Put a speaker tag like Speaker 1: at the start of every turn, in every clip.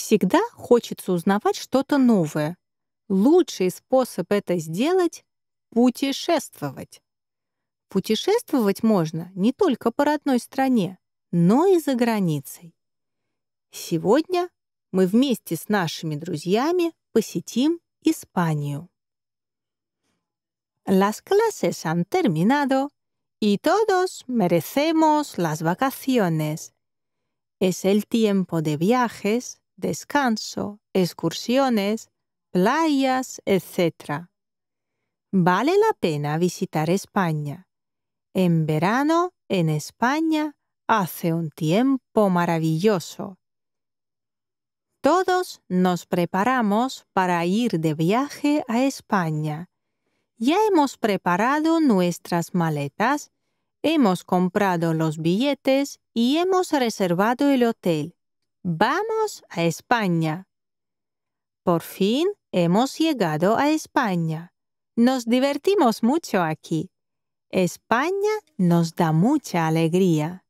Speaker 1: Всегда хочется узнавать что-то новое. Лучший способ это сделать — путешествовать. Путешествовать можно не только по родной стране, но и за границей. Сегодня мы вместе с нашими друзьями посетим Испанию. Las clases han terminado y todos merecemos las vacaciones. Es el tiempo de viajes, descanso, excursiones, playas, etc. Vale la pena visitar España. En verano, en España, hace un tiempo maravilloso. Todos nos preparamos para ir de viaje a España. Ya hemos preparado nuestras maletas, hemos comprado los billetes y hemos reservado el hotel. Vamos a España. Por fin hemos llegado a España. Nos divertimos mucho aquí. España nos da mucha alegría.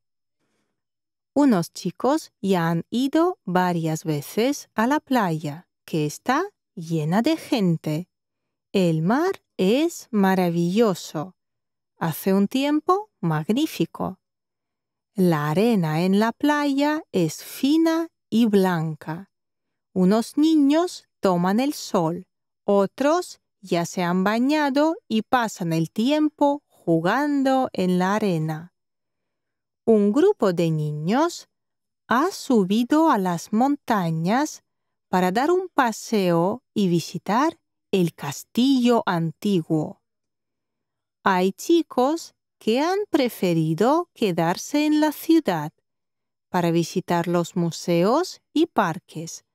Speaker 1: Unos chicos ya han ido varias veces a la playa, que está llena de gente. El mar es maravilloso. Hace un tiempo magnífico. La arena en la playa es fina y blanca. Unos niños toman el sol, otros ya se han bañado y pasan el tiempo jugando en la arena. Un grupo de niños ha subido a las montañas para dar un paseo y visitar el castillo antiguo. Hay chicos que han preferido quedarse en la ciudad para visitar los museos y parques,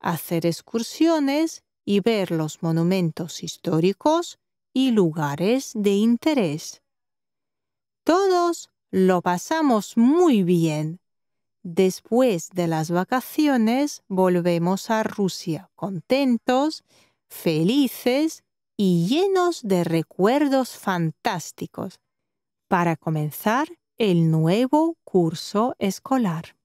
Speaker 1: hacer excursiones y ver los monumentos históricos y lugares de interés. Todos lo pasamos muy bien. Después de las vacaciones volvemos a Rusia contentos, felices y llenos de recuerdos fantásticos para comenzar el nuevo curso escolar.